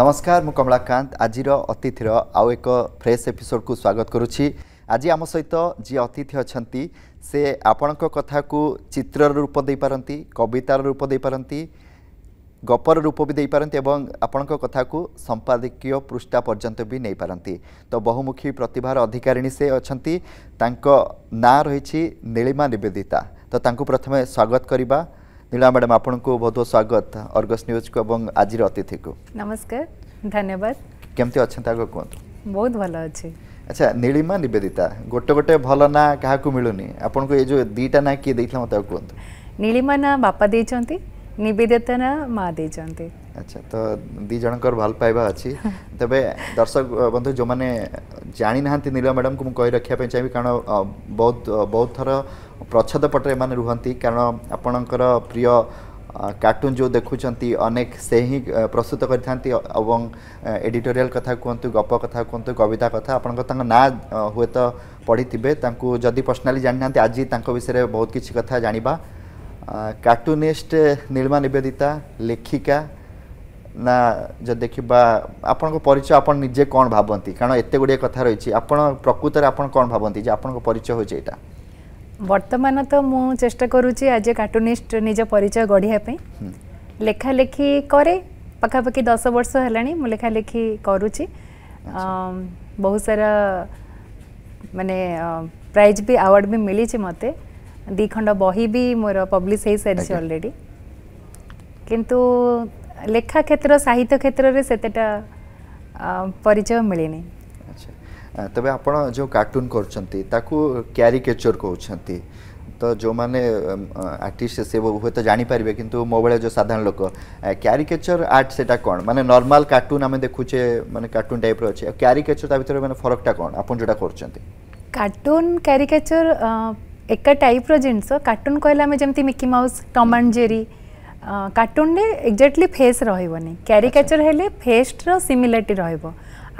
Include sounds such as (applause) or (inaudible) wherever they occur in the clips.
ନମସ୍କାର ମୁଁ କମଳାକାନ୍ତ ଆଜିର ଅତିଥିର ଆଉ ଏକ ଫ୍ରେଶ୍ ଏପିସୋଡ଼କୁ ସ୍ୱାଗତ କରୁଛି ଆଜି ଆମ ସହିତ ଯିଏ ଅତିଥି ଅଛନ୍ତି ସେ ଆପଣଙ୍କ କଥାକୁ ଚିତ୍ରର ରୂପ ଦେଇପାରନ୍ତି କବିତାର ରୂପ ଦେଇପାରନ୍ତି ଗପର ରୂପ ବି ଦେଇପାରନ୍ତି ଏବଂ ଆପଣଙ୍କ କଥାକୁ ସମ୍ପାଦକୀୟ ପୃଷ୍ଠା ପର୍ଯ୍ୟନ୍ତ ବି ନେଇପାରନ୍ତି ତ ବହୁମୁଖୀ ପ୍ରତିଭାର ଅଧିକାରିଣୀ ସେ ଅଛନ୍ତି ତାଙ୍କ ନାଁ ରହିଛି ନୀଳିମା ନିବେଦିତା ତ ତାଙ୍କୁ ପ୍ରଥମେ ସ୍ୱାଗତ କରିବା ନୀଳା ମ୍ୟାଡ଼ାମ୍ ଆପଣଙ୍କୁ ବହୁତ ବହୁତ ସ୍ୱାଗତ ଅର୍ଗସ୍ ନ୍ୟୁଜ୍କୁ ଏବଂ ଆଜିର ଅତିଥିକୁ ନମସ୍କାର ଧନ୍ୟବାଦ କେମିତି ଅଛନ୍ତି ଆଗ କୁହନ୍ତୁ ବହୁତ ଭଲ ଅଛି ଆଚ୍ଛା ନୀଳିମା ନିବେଦିତା ଗୋଟେ ଗୋଟେ ଭଲ ନାଁ କାହାକୁ ମିଳୁନି ଆପଣଙ୍କୁ ଏ ଯେଉଁ ଦୁଇଟା ନାଁ କିଏ ଦେଇଥିଲା ମୋତେ ଆଉ କୁହନ୍ତୁ ନୀଳିମା ନାଁ ବାପା ଦେଇଛନ୍ତି ନିବେଦିତା ନାଁ ମା ଦେଇଛନ୍ତି আচ্ছা তো দুই জনকর ভাল পাইবা আছে তবে দর্শক বন্ধু যে জানি না নীল ম্যাডাম কু কই রাখা চাইবি কারণ বহুত বহুত থর ପ୍ରଚ୍ଛଦ ପଟରେ ଏମାନେ ରୁହନ୍ତି କାରଣ ଆପଣଙ୍କର ପ୍ରିୟ କାର୍ଟୁନ୍ ଯେଉଁ ଦେଖୁଛନ୍ତି ଅନେକ ସେ ହିଁ ପ୍ରସ୍ତୁତ କରିଥାନ୍ତି ଏବଂ ଏଡ଼ିଟୋରିଆଲ୍ କଥା କୁହନ୍ତୁ ଗପ କଥା କୁହନ୍ତୁ କବିତା କଥା ଆପଣଙ୍କ ତାଙ୍କ ନାଁ ହୁଏତ ପଢ଼ିଥିବେ ତାଙ୍କୁ ଯଦି ପର୍ସନାଲି ଜାଣିନାହାନ୍ତି ଆଜି ତାଙ୍କ ବିଷୟରେ ବହୁତ କିଛି କଥା ଜାଣିବା କାର୍ଟୁନିଷ୍ଟ ନୀଳିମା ନିବେଦିତା ଲେଖିକା ନା ଯଦି ଦେଖିବା ଆପଣଙ୍କ ପରିଚୟ ଆପଣ ନିଜେ କ'ଣ ଭାବନ୍ତି କାରଣ ଏତେ ଗୁଡ଼ିଏ କଥା ରହିଛି ଆପଣ ପ୍ରକୃତରେ ଆପଣ କ'ଣ ଭାବନ୍ତି ଯେ ଆପଣଙ୍କ ପରିଚୟ ହେଉଛି ଏଇଟା तो बन चेष्ट करूची आज एटुनिस्ट निचय गड्यापे लिखालेखी करा है दश बर्ष होलानी लखालेखी करुची बहुसारा मे प्राईज अवार्ड मिली मत दी खड बही बी मब्लीश होईस अलरेडी किंतु लेखा क्षेत्र साहित्य क्षेत्र परिचय मिळून তবে আপন যে কার্টুন করছেন তাকে ক্যারিকেচর কৌঁচ ତ ଯେଉଁମାନେ ଆର୍ଟିଷ୍ଟ ସେ ହୁଏତ ଜାଣିପାରିବେ କିନ୍ତୁ ମୋ ଭଳିଆ ଯେଉଁ ସାଧାରଣ ଲୋକ କ୍ୟାରିକେଚର ଆର୍ଟ ସେଇଟା କ'ଣ ମାନେ ନର୍ମାଲ କାର୍ଟୁନ୍ ଆମେ ଦେଖୁଛେ ମାନେ କାର୍ଟୁନ୍ ଟାଇପ୍ର ଅଛି ଆଉ କ୍ୟାରିକେଚର ତା ଭିତରେ ମାନେ ଫରକଟା କ'ଣ ଆପଣ ଯେଉଁଟା କରୁଛନ୍ତି କାର୍ଟୁନ୍ କ୍ୟାରିକେଚର ଏକା ଟାଇପ୍ର ଜିନିଷ କାର୍ଟୁନ୍ କହିଲେ ଆମେ ଯେମିତି Mickey Mouse Tom and Jerry କାର୍ଟୁନ୍ରେ ଏକ୍ଜାକ୍ଟଲି ଫେସ୍ ରହିବନି କ୍ୟାରିକେଚର ହେଲେ ଫେସ୍ର ସିମିଲାରିଟି ରହିବ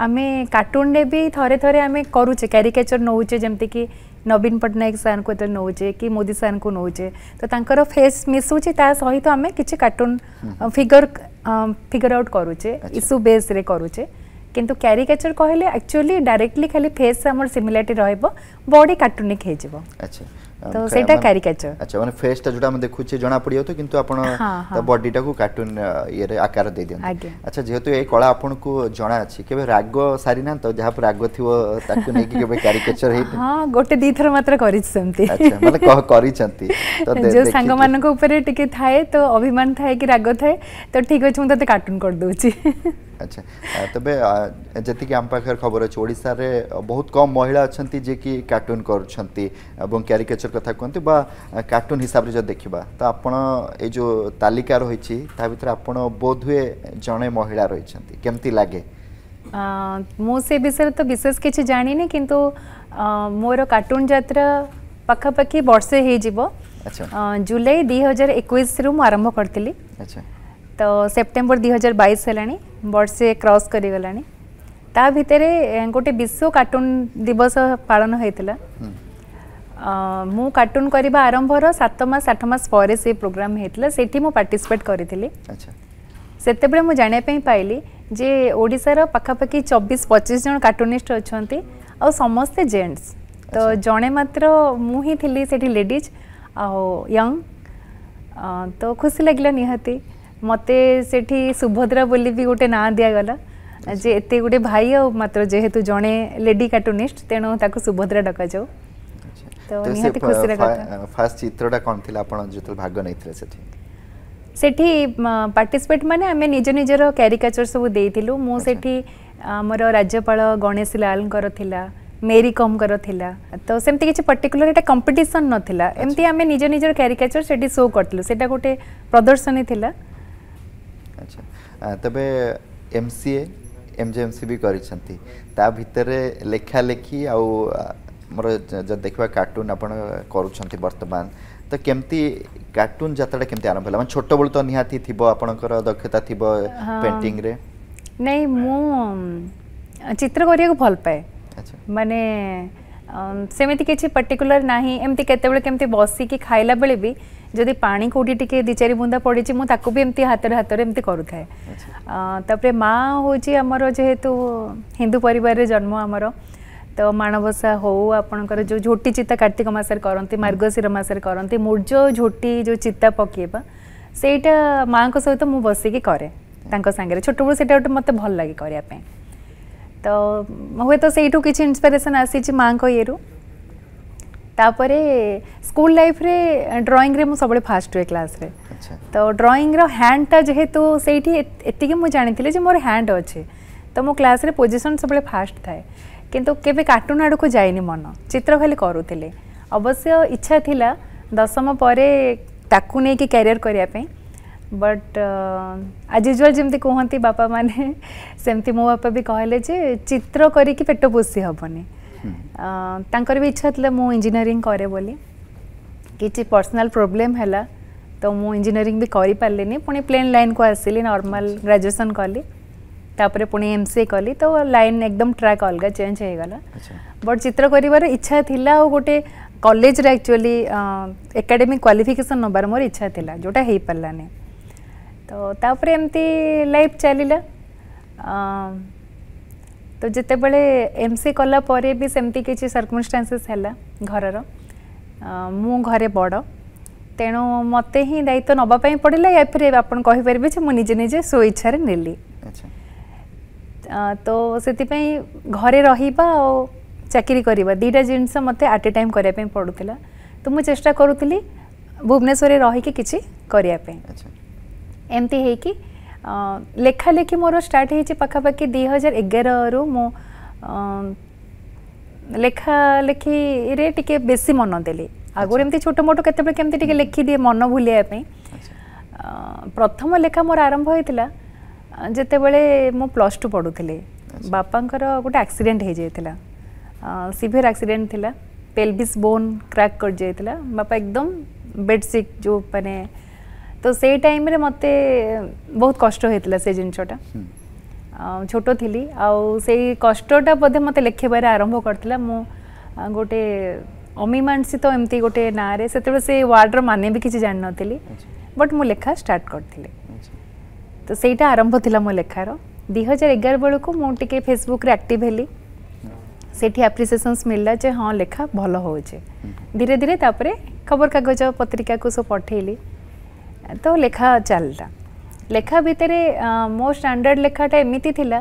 ଆମେ କାର୍ଟୁନ୍ରେ ବି ଥରେ ଥରେ ଆମେ କରୁଛେ କ୍ୟାରିକେଚର୍ ନେଉଛେ ଯେମିତିକି ନବୀନ ପଟ୍ଟନାୟକ ସାର୍ଙ୍କୁ ଯେତେବେଳେ ନେଉଛେ କି ମୋଦି ସାର୍ଙ୍କୁ ନେଉଛେ ତ ତାଙ୍କର ଫେସ୍ ମିଶୁଛି ତା ସହିତ ଆମେ କିଛି କାର୍ଟୁନ୍ ଫିଗର ଫିଗର ଆଉଟ୍ କରୁଛେ ଇସୁ ବେସ୍ରେ କରୁଛେ କିନ୍ତୁ କ୍ୟାରିକେଚର୍ କହିଲେ ଆକ୍ଚୁଆଲି ଡାଇରେକ୍ଟଲି ଖାଲି ଫେସ୍ ଆମର ସିମିଲାରିଟି ରହିବ ବଡି କାର୍ଟୁନିକ୍ ହେଇଯିବ ଆଚ୍ଛା তো সেটা ক্যারিকেচার আচ্ছা মানে ফেসটা যেটা আমি দেখুছি জনা পড়ি যাও কিন্তু আপন তা বডিটাকু কার্টুন ইয়েরে আকার দেই দিও আচ্ছা যেহেতু এই কলা আপনকু জনা আছে কেবে রাগ সারি না তো যাহা রাগ থিব তাকু নেকি কেবে ক্যারিকেচার হেই হ্যাঁ গোটে দুই থর মাত্র করিছ সেমতি আচ্ছা মানে কহ করিছন্তি তো যে সাঙ্গ মানক উপরে টিকে থায়ে তো অভিমান থায়ে কি রাগ থায়ে তো ঠিক আছে মু তাতে কার্টুন কর দউছি ଆଚ୍ଛା ତେବେ ଯେତିକି ଆମ ପାଖରେ ଖବର ଅଛି ଓଡ଼ିଶାରେ ବହୁତ କମ୍ ମହିଳା ଅଛନ୍ତି ଯିଏକି କାର୍ଟୁନ୍ କରୁଛନ୍ତି ଏବଂ କ୍ୟାରିକେଚର୍ କଥା କୁହନ୍ତି ବା କାର୍ଟୁନ୍ ହିସାବରେ ଯଦି ଦେଖିବା ତ ଆପଣ ଏଇ ଯେଉଁ ତାଲିକା ରହିଛି ତା ଭିତରେ ଆପଣ ବୋଧହୁଏ ଜଣେ ମହିଳା ରହିଛନ୍ତି କେମିତି ଲାଗେ ମୁଁ ସେ ବିଷୟରେ ତ ବିଶେଷ କିଛି ଜାଣିନି କିନ୍ତୁ ମୋର କାର୍ଟୁନ୍ ଯାତ୍ରା ପାଖାପାଖି ବର୍ଷେ ହେଇଯିବ ଜୁଲାଇ ଦୁଇ ହଜାର ଏକୋଇଶରୁ ମୁଁ ଆରମ୍ଭ କରିଥିଲି ତ ସେପ୍ଟେମ୍ବର ଦୁଇ ହଜାର ବାଇଶ ହେଲାଣି ବର୍ଷେ କ୍ରସ୍ କରିଗଲାଣି ତା ଭିତରେ ଗୋଟେ ବିଶ୍ୱ କାର୍ଟୁନ୍ ଦିବସ ପାଳନ ହୋଇଥିଲା ମୁଁ କାର୍ଟୁନ୍ କରିବା ଆରମ୍ଭର ସାତ ମାସ ଆଠ ମାସ ପରେ ସେ ପ୍ରୋଗ୍ରାମ୍ ହୋଇଥିଲା ସେଇଠି ମୁଁ ପାର୍ଟିସିପେଟ୍ କରିଥିଲି ସେତେବେଳେ ମୁଁ ଜାଣିବା ପାଇଁ ପାଇଲି ଯେ ଓଡ଼ିଶାର ପାଖାପାଖି ଚବିଶ ପଚିଶ ଜଣ କାର୍ଟୁନିଷ୍ଟ ଅଛନ୍ତି ଆଉ ସମସ୍ତେ ଜେଣ୍ଟସ୍ ତ ଜଣେ ମାତ୍ର ମୁଁ ହିଁ ଥିଲି ସେଠି ଲେଡ଼ିଜ୍ ଆଉ ୟଙ୍ଗ ତ ଖୁସି ଲାଗିଲା ନିହାତି ମୋତେ ସେଠି ସୁଭଦ୍ରା ବୋଲି ବି ଗୋଟେ ନାଁ ଦିଆଗଲା ଯେ ଏତେ ଗୋଟେ ଭାଇ ଆଉ ମାତ୍ର ଯେହେତୁ ଜଣେ ଲେଡି କାର୍ଟୁନିଷ୍ଟ ତେଣୁ ତାକୁ ସୁଭଦ୍ରା ଡକାଯାଉ ତ ନିହାତି ଖୁସିର କଥା ଫାର୍ଷ୍ଟ ଚିତ୍ରଟା କ'ଣ ଥିଲା ଆପଣ ଯେତେବେଳେ ଭାଗ ନେଇଥିଲେ ସେଠି ସେଠି ପାର୍ଟିସିପେଟ୍ ମାନେ ଆମେ ନିଜ ନିଜର କ୍ୟାରିକାଚର୍ ସବୁ ଦେଇଥିଲୁ ମୁଁ ସେଠି ଆମର ରାଜ୍ୟପାଳ ଗଣେଶ ଲାଲଙ୍କର ଥିଲା ମେରି କମ୍ଙ୍କର ଥିଲା ତ ସେମିତି କିଛି ପର୍ଟିକୁଲାର ଏଇଟା କମ୍ପିଟିସନ୍ ନଥିଲା ଏମିତି ଆମେ ନିଜ ନିଜର କ୍ୟାରିକାଚର୍ ସେଠି ଶୋ କରିଥିଲୁ ସେଇଟା ଗୋଟେ ପ୍ରଦର୍ଶନୀ ଥିଲା আচ্ছা তবে এমসিএ এমজেএমসিবি କରିଛନ୍ତି ତା ଭିତରେ ଲେଖାଲେଖି ଆଉ ଆମର ଯଦି ଦେଖିବା କାର୍ଟୁନ୍ ଆପଣ କରୁଛନ୍ତି ବର୍ତ୍ତମାନ ତ କେମିତି କାର୍ଟୁନ୍ ଯାତ୍ରାଟା କେମିତି ଆରମ୍ଭ ହେଲା ମାନେ ଛୋଟବେଳୁ ତ ନିହାତି ଥିବ ଆପଣଙ୍କର ଦକ୍ଷତା ଥିବ ପେଣ୍ଟିଂରେ ନାଇଁ ମୁଁ ଚିତ୍ର କରିବାକୁ ଭଲ ପାଏ ମାନେ ସେମିତି କିଛି ପର୍ଟିକୁଲାର ନାହିଁ ଏମିତି କେତେବେଳେ କେମିତି ବସିକି ଖାଇଲା ବେଳେ ବି ଯଦି ପାଣି କେଉଁଠି ଟିକେ ଦୁଇ ଚାରି ବୁନ୍ଦା ପଡ଼ିଛି ମୁଁ ତାକୁ ବି ଏମିତି ହାତରେ ହାତରେ ଏମିତି କରୁଥାଏ ତାପରେ ମା ହେଉଛି ଆମର ଯେହେତୁ ହିନ୍ଦୁ ପରିବାରରେ ଜନ୍ମ ଆମର ତ ମାଣବସା ହଉ ଆପଣଙ୍କର ଯେଉଁ ଝୋଟି ଚିତା କାର୍ତ୍ତିକ ମାସରେ କରନ୍ତି ମାର୍ଗଶିର ମାସରେ କରନ୍ତି ମୁର୍ଜ ଝୋଟି ଯେଉଁ ଚିତା ପକାଇବା ସେଇଟା ମାଆଙ୍କ ସହିତ ମୁଁ ବସିକି କରେ ତାଙ୍କ ସାଙ୍ଗରେ ଛୋଟବେଳୁ ସେଇଟା ଗୋଟେ ମୋତେ ଭଲ ଲାଗେ କରିବା ପାଇଁ ତ ହୁଏତ ସେଇଠୁ କିଛି ଇନ୍ସପିରେସନ୍ ଆସିଛି ମାଆଙ୍କ ଇଏରୁ तापर स्कूल लाइफ रे ड्रॉइंग रे मु सब फास्ट हुए क्लास रे अच्छा। तो ड्रॉइंग रो हैंड टा जेहेतु सेठी एतिके मु जानी थी जे मोर हैंड अच्छे तो मो क्लास रे पोजीशन सब फास्ट थाए कि केबे कार्टून आड़ को जाए मन चित्र खाली करूँ अवश्य इच्छा थिला दशम पर ताकू नै के बट एज यूजुअल जमती कहते बापा मैंने (laughs) सेमती मो बापा भी कहले चित्र करके पेट पोषी हेनी ତାଙ୍କର ବି ଇଚ୍ଛା ଥିଲା ମୁଁ ଇଞ୍ଜିନିୟରିଂ କରେ ବୋଲି କିଛି ପର୍ସନାଲ୍ ପ୍ରୋବ୍ଲେମ୍ ହେଲା ତ ମୁଁ ଇଞ୍ଜିନିୟରିଂ ବି କରିପାରିଲିନି ପୁଣି ପ୍ଲେନ୍ ଲାଇନ୍କୁ ଆସିଲି ନର୍ମାଲ ଗ୍ରାଜୁଏସନ୍ କଲି ତାପରେ ପୁଣି ଏମ୍ ସି ଏ କଲି ତ ଲାଇନ୍ ଏକଦମ୍ ଟ୍ରାକ୍ ଅଲଗା ଚେଞ୍ଜ ହେଇଗଲା ବଟ୍ ଚିତ୍ର କରିବାର ଇଚ୍ଛା ଥିଲା ଆଉ ଗୋଟେ କଲେଜରେ ଆକ୍ଚୁଆଲି ଏକାଡେମିକ୍ କ୍ୱାଲିଫିକେସନ୍ ନେବାର ମୋର ଇଚ୍ଛା ଥିଲା ଯେଉଁଟା ହେଇପାରିଲାନି ତ ତାପରେ ଏମିତି ଲାଇଫ୍ ଚାଲିଲା तो जिते बड़े एम सी कला भी सेमती कि सर्कमस्टास्ट है घर रुरे बड़ तेणु मत ही दायित्व नापी पड़े या फिर आप जो निजे निजे स्वइच्छार नी अच्छा। तो से घरे रही चाकरी करवा दुटा जिनस मत आट ए टाइम करने पड़ूगा तो मुझे चेषा करुवनेश्वर भुवनेश्वर रहीकि अच्छा। एमती है कि ଲେଖାଲେଖି ମୋର ଷ୍ଟାର୍ଟ ହେଇଛି ପାଖାପାଖି ଦୁଇ ହଜାର ଏଗାରରୁ ମୁଁ ଲେଖାଲେଖିରେ ଟିକେ ବେଶୀ ମନ ଦେଲି ଆଗରୁ ଏମିତି ଛୋଟ ମୋଟ କେତେବେଳେ କେମିତି ଟିକେ ଲେଖିଦିଏ ମନ ଭୁଲିବା ପାଇଁ ପ୍ରଥମ ଲେଖା ମୋର ଆରମ୍ଭ ହୋଇଥିଲା ଯେତେବେଳେ ମୁଁ ପ୍ଲସ୍ ଟୁ ପଢ଼ୁଥିଲି ବାପାଙ୍କର ଗୋଟେ ଆକ୍ସିଡେଣ୍ଟ ହେଇଯାଇଥିଲା ସିଭିୟର ଆକ୍ସିଡେଣ୍ଟ ଥିଲା ପେଲଭିସ୍ ବୋନ୍ କ୍ରାକ୍ କରିଯାଇଥିଲା ବାପା ଏକଦମ ବେଡ଼ସିଟ୍ ଯେଉଁ ମାନେ तो से टाइम रे मते बहुत कष्ट होइतला से जिनछोटा छोट थिली आउ सेई कष्टटा बधे मते लेखेबारे आरंभ करथिला मु गोटे অমীমাংসিত এমতি গোটে নাঁরে সেতবে সে ওয়ার্ডর মানে বি কিছু জানি নথিলি বট মু লেখা স্টার্ট করথিলি তো সেইটা আরম্ভ লা মো লেখার দুই হাজার এগার বেড়ক মু টিকে ফেসবুকরে আক্টিভ হলি সেটি আপ্রিসিয়েসন্স মিললা যে হ্যাঁ লেখা ভালো হচ্ছে ধীরে ধীরে তাপরে খবরকাগজ পত্রিকাকে সব পঠাইলি ତ ଲେଖା ଚାଲିଲା ଲେଖା ଭିତରେ ମୋ ଷ୍ଟାଣ୍ଡାର୍ଡ଼ ଲେଖାଟା ଏମିତି ଥିଲା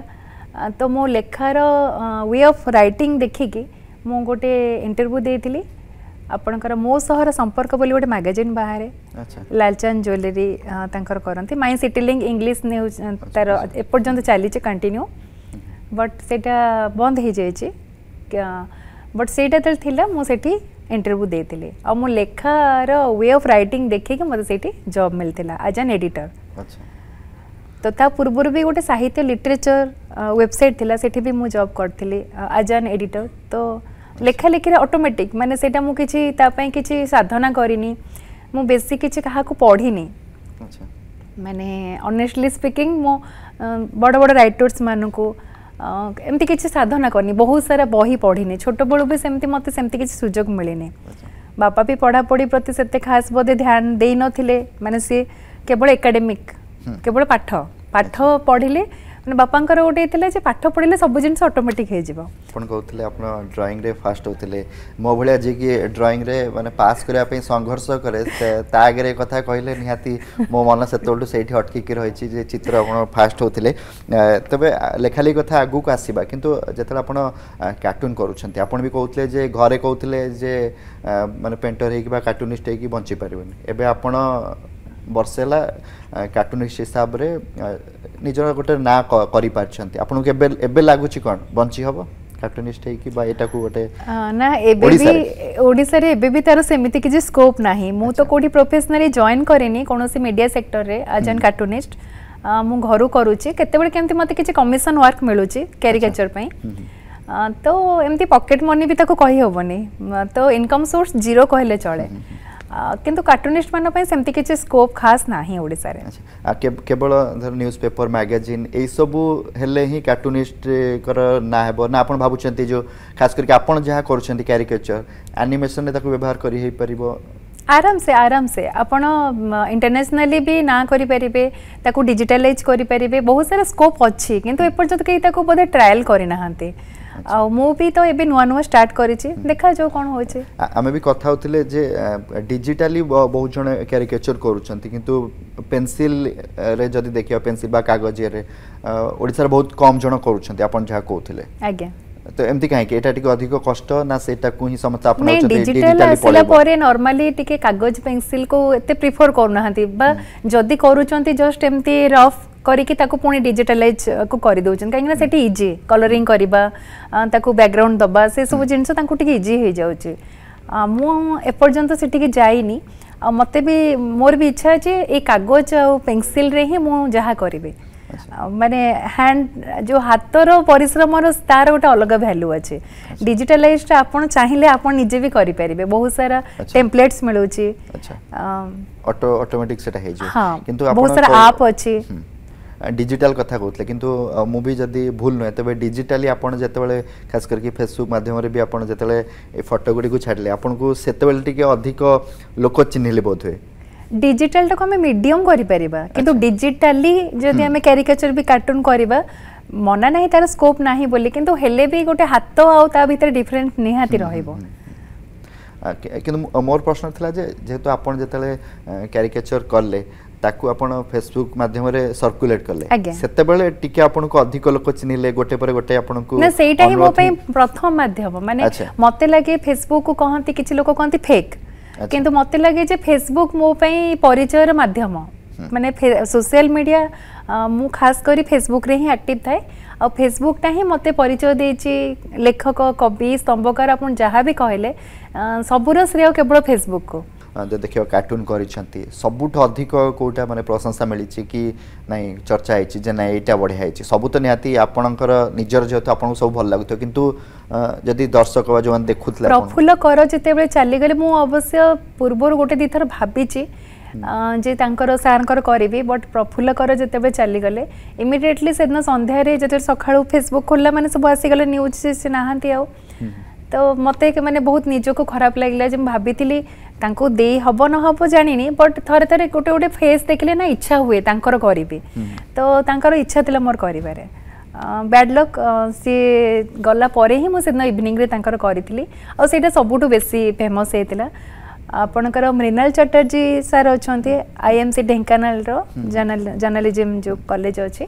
ତ ମୋ ଲେଖାର ୱେ ଅଫ୍ ରାଇଟିଂ ଦେଖିକି ମୁଁ ଗୋଟେ ଇଣ୍ଟରଭ୍ୟୁ ଦେଇଥିଲି ଆପଣଙ୍କର ମୋ ସହର ସମ୍ପର୍କ ବୋଲି ଗୋଟେ ମ୍ୟାଗାଜିନ୍ ବାହାରେ ଲାଲଚାନ୍ଦ ଜୁଏଲେରୀ ତାଙ୍କର କରନ୍ତି ମାଇଁ ସିଟିଲିଂ ଇଂଲିଶ ନ୍ୟୁଜ୍ ତାର ଏପର୍ଯ୍ୟନ୍ତ ଚାଲିଛି କଣ୍ଟିନ୍ୟୁ ବଟ୍ ସେଇଟା ବନ୍ଦ ହେଇଯାଇଛି ବଟ୍ ସେଇଟା ଯେତେବେଳେ ଥିଲା ମୁଁ ସେଠି इंटरव्यू देते और मो लेखार वे अफ राइटिंग देखे कि मतलब सेठी जॉब मिलता एज एन एडिटर तो ता पूर्वर भी गोटे साहित्य लिटरेचर वेबसाइट थी से भी मुझे जब करी एज एन एडिटर तो लेखा लिखी अटोमेटिक मैंने से किसी तापाई कि साधना करनी मु बेसी किसी क्या पढ़ी मैंने अनेस्टली स्पीकिंग मो बड़ बड़ रटर्स मानक ଏମିତି କିଛି ସାଧନା କରିନି ବହୁତ ସାରା ବହି ପଢ଼ିନି ଛୋଟବେଳୁ ବି ସେମିତି ମୋତେ ସେମିତି କିଛି ସୁଯୋଗ ମିଳିନି ବାପା ବି ପଢ଼ାପଢ଼ି ପ୍ରତି ସେତେ ଖାସ ବୋଧେ ଧ୍ୟାନ ଦେଇନଥିଲେ ମାନେ ସିଏ କେବଳ ଏକାଡେମିକ୍ କେବଳ ପାଠ ପାଠ ପଢ଼ିଲେ মানে বাপাঙ্কর গোটে ଥିଲା ଯେ ପାଠ ପଢ଼ିଲେ ସବୁ ଜିନିଷ ଅଟୋମେଟିକ୍ ହେଇଯିବ ଆପଣ କହୁଥିଲେ ଆପଣ ଡ୍ରଇଂରେ ଫାଷ୍ଟ ହେଉଥିଲେ ମୋ ଭଳିଆ ଯିଏକି ଡ୍ରଇଂରେ ମାନେ ପାସ୍ କରିବା ପାଇଁ ସଂଘର୍ଷ କରେ ତା ଆଗରେ କଥା କହିଲେ ନିହାତି ମୋ ମନ ସେତେବେଳଠୁ ସେଇଠି ଅଟକିକି ରହିଛି ଯେ ଚିତ୍ର ଆପଣ ଫାଷ୍ଟ ହେଉଥିଲେ ତେବେ ଲେଖାଲେଖି କଥା ଆଗକୁ ଆସିବା କିନ୍ତୁ ଯେତେବେଳେ ଆପଣ କାର୍ଟୁନ୍ କରୁଛନ୍ତି ଆପଣ ବି କହୁଥିଲେ ଯେ ଘରେ କହୁଥିଲେ ଯେ ମାନେ ପେଣ୍ଟର ହେଇକି ବା କାର୍ଟୁନିଷ୍ଟ ହେଇକି ବଞ୍ଚିପାରିବେନି ଏବେ ଆପଣ ବର୍ଷେ ହେଲା କାର୍ଟୁନିଷ୍ଟ ହିସାବରେ ନିଜର ଗୋଟେ ନାଁ କରିପାରିଛନ୍ତି ଆପଣଙ୍କୁ ଏବେ ଏବେ ଲାଗୁଛି କ'ଣ ବଞ୍ଚି ହେବ କାର୍ଟୁନିଷ୍ଟ ହେଇକି ବା ଏଟାକୁ ଗୋଟେ ନା ଏବେ ବି ଓଡ଼ିଶାରେ ଏବେ ବି ତାର ସେମିତି କିଛି ସ୍କୋପ୍ ନାହିଁ ମୁଁ ତ କେଉଁଠି ପ୍ରଫେସନାଲି ଜଏନ୍ କରିନି କୌଣସି ମିଡ଼ିଆ ସେକ୍ଟରରେ ଆଜ୍ ଆନ୍ କାର୍ଟୁନିଷ୍ଟ ମୁଁ ଘରୁ କରୁଛି କେତେବେଳେ କେମିତି ମୋତେ କିଛି କମିଶନ୍ ୱାର୍କ ମିଳୁଛି କ୍ୟାରିକେଚର ପାଇଁ ତ ଏମିତି ପକେଟ୍ ମନି ବି ତାକୁ କହିହେବନି ତ ଇନକମ୍ ସୋର୍ସ ଜିରୋ କହିଲେ ଚଳେ କିନ୍ତୁ କାର୍ଟୁନିଷ୍ଟମାନଙ୍କ ପାଇଁ ସେମିତି କିଛି ସ୍କୋପ୍ ଖାସ୍ ନାହିଁ ଓଡ଼ିଶାରେ କେବଳ ଧର ନ୍ୟୁଜ୍ ପେପର ମ୍ୟାଗାଜିନ୍ ଏଇସବୁ ହେଲେ ହିଁ କାର୍ଟୁନିଷ୍ଟଙ୍କର ନାଁ ହେବ ନା ଆପଣ ଭାବୁଛନ୍ତି ଯେଉଁ ଖାସ୍ କରିକି ଆପଣ ଯାହା କରୁଛନ୍ତି କ୍ୟାରିକେଚର୍ ଆନିମେସନରେ ତାକୁ ବ୍ୟବହାର କରି ହେଇପାରିବ आराम से आराम से आपण इंटरनेशनली भी ना करेंगे डिजिटालाइज करेंगे बहुत सारा स्कोप अच्छी किंतु एपर्त कहीं बोधे ट्राएल करना ଆଉ ମୁଁ ବି ତ ଏବେ ନୂଆ ନୂଆ ଷ୍ଟାର୍ଟ କରିଛି ଦେଖାଯାଉ କ'ଣ ହେଉଛି ଆମେ ବି କଥା ହେଉଥିଲେ ଯେ ଡିଜିଟାଲି ବହୁତ ଜଣ କ୍ୟାରିକେଚର କରୁଛନ୍ତି କିନ୍ତୁ ପେନ୍ସିଲରେ ଯଦି ଦେଖିବା ପେନ୍ସିଲ ବା କାଗଜରେ ଓଡ଼ିଶାରେ ବହୁତ କମ୍ ଜଣ କରୁଛନ୍ତି ଆପଣ ଯାହା କହୁଥିଲେ ଆଜ୍ଞା ତ ଏମିତି କାହିଁକି ଏଇଟା ଟିକେ ଅଧିକ କଷ୍ଟ ନା ସେଇଟାକୁ ହିଁ ସମସ୍ତେ ଆପଣାଉଛନ୍ତି ଡିଜିଟାଲ ଆସିଲା ପରେ ନର୍ମାଲି ଟିକେ କାଗଜ ପେନସିଲକୁ ଏତେ ପ୍ରିଫର କରୁନାହାନ୍ତି ବା ଯଦି କରୁଛନ୍ତି ଜଷ୍ଟ ଏମିତି ରଫ୍ କରିକି ତାକୁ ପୁଣି ଡିଜିଟାଲାଇଜ୍କୁ କରିଦେଉଛନ୍ତି କାହିଁକିନା ସେଠି ଇଜି କଲରିଂ କରିବା ତାକୁ ବ୍ୟାକଗ୍ରାଉଣ୍ଡ ଦେବା ସେସବୁ ଜିନିଷ ତାଙ୍କୁ ଟିକେ ଇଜି ହେଇଯାଉଛି ମୁଁ ଏପର୍ଯ୍ୟନ୍ତ ସେଠିକି ଯାଇନି ଆଉ ମୋତେ ବି ମୋର ବି ଇଚ୍ଛା ଅଛି ଏଇ କାଗଜ ଆଉ ପେନସିଲରେ ହିଁ ମୁଁ ଯାହା କରିବି ମାନେ ହ୍ୟାଣ୍ଡ ଯେଉଁ ହାତର ପରିଶ୍ରମର ତାର ଗୋଟେ ଅଲଗା ଭ୍ୟାଲୁ ଅଛି ଡିଜିଟାଲାଇଜ୍ଟା ଆପଣ ଚାହିଁଲେ ଆପଣ ନିଜେ ବି କରିପାରିବେ ବହୁତ ସାରା ଟେମ୍ପଲେଟ୍ସ ମିଳୁଛି ଅଟୋ ଅଟୋମେଟିକ୍ ସେଟା ହେଇଯିବ କିନ୍ତୁ ବହୁତ ସାରା ଆପ୍ ଅଛି ডিজিটাল কথা কৌলে কিন্তু মু যদি ভুল নুহে তবে ডিজিটালি আপনার যেতবে খাস করি ফেসবুক মাধ্যমে বি আপনার যেতবে এই ফটোগুড়ি ছাড়লে আপনার সেতবে টিকি অধিক লোক চিহ্নিলে বোধ হুয়ে ଡିଜିଟାଲଟାକୁ ଆମେ ମିଡିୟମ୍ କରିପାରିବା କିନ୍ତୁ ଡିଜିଟାଲି ଯଦି ଆମେ କ୍ୟାରିକେଚର୍ ବି କାର୍ଟୁନ୍ କରିବା ମନା ନାହିଁ ତାର ସ୍କୋପ୍ ନାହିଁ ବୋଲି କିନ୍ତୁ ହେଲେ ବି ଗୋଟେ ହାତ ଆଉ ତା ଭିତରେ ଡିଫରେନ୍ସ ନିହାତି ରହିବ କିନ୍ତୁ ମୋର ପ୍ରଶ୍ନ ଥିଲା ଯେ ଯେହେତୁ ଆପଣ ଯେତେବେଳେ କ୍ୟାରିକେଚର୍ କଲେ ତାକୁ ଆପଣ ଫେସବୁକ୍ ମାଧ୍ୟମରେ ସର୍କୁଲେଟ୍ କଲେ ସେତେବେଳେ ଟିକେ ଆପଣଙ୍କୁ ଅଧିକ ଲୋକ ଚିହ୍ନିଲେ ଗୋଟେ ପରେ ଗୋଟେ ଆପଣଙ୍କୁ ନା ସେଇଟା ହିଁ ମୋ ପାଇଁ ପ୍ରଥମ ମାଧ୍ୟମ ମାନେ ମୋତେ ଲାଗେ ଫେସବୁକ୍ କହନ୍ତି କିଛି ଲୋକ କହନ୍ତି ଫେକ୍ କିନ୍ତୁ ମୋତେ ଲାଗେ ଯେ ଫେସବୁକ୍ ମୋ ପାଇଁ ପରିଚୟର ମାଧ୍ୟମ ମାନେ ସୋସିଆଲ ମିଡ଼ିଆ ମୁଁ ଖାସ୍ କରି ଫେସବୁକ୍ରେ ହିଁ ଆକ୍ଟିଭ୍ ଥାଏ ଆଉ ଫେସବୁକ୍ଟା ହିଁ ମୋତେ ପରିଚୟ ଦେଇଛି ଲେଖକ କବି ସ୍ତମ୍ଭକାର ଆପଣ ଯାହା ବି କହିଲେ ସବୁର ଶ୍ରେୟ କେବଳ ଫେସବୁକ୍କୁ देख कार्टून कर सबुठ अधिक कौटा मानते प्रशंसा मिली कि ना चर्चा है ना यहाँ बढ़िया है सब तो निहती आपणकर निजर जो आप सब भल लगुव कि दर्शक जो देखु प्रफुल्ल कर जिते चलीगले मुझ अवश्य पूर्व गोटे दुथर भाभी जे तर सारे करी बट प्रफुल्ल कर जिते चलीगले इमिडियेटली सदन सन्धार जो सका फेसबुक खोल मैंने सब आसगले न्यूज से नहांती आ ତ ମୋତେ ମାନେ ବହୁତ ନିଜକୁ ଖରାପ ଲାଗିଲା ଯେ ମୁଁ ଭାବିଥିଲି ତାଙ୍କୁ ଦେଇ ହେବ ନ ହେବ ଜାଣିନି ବଟ୍ ଥରେ ଥରେ ଗୋଟେ ଗୋଟେ ଫେସ୍ ଦେଖିଲେ ନା ଇଚ୍ଛା ହୁଏ ତାଙ୍କର କରିବି ତ ତାଙ୍କର ଇଚ୍ଛା ଥିଲା ମୋର କରିବାରେ ବ୍ୟାଡ୍ ଲକ୍ ସିଏ ଗଲା ପରେ ହିଁ ମୁଁ ସେଦିନ ଇଭିନିଂରେ ତାଙ୍କର କରିଥିଲି ଆଉ ସେଇଟା ସବୁଠୁ ବେଶୀ ଫେମସ୍ ହେଇଥିଲା ଆପଣଙ୍କର ମୃଣାଲ ଚାଟାର୍ଜୀ ସାର୍ ଅଛନ୍ତି ଆଇ ଏମ୍ ସି ଢେଙ୍କାନାଳର ଜର୍ଣ୍ଣାଲିଜିମ୍ ଯେଉଁ କଲେଜ ଅଛି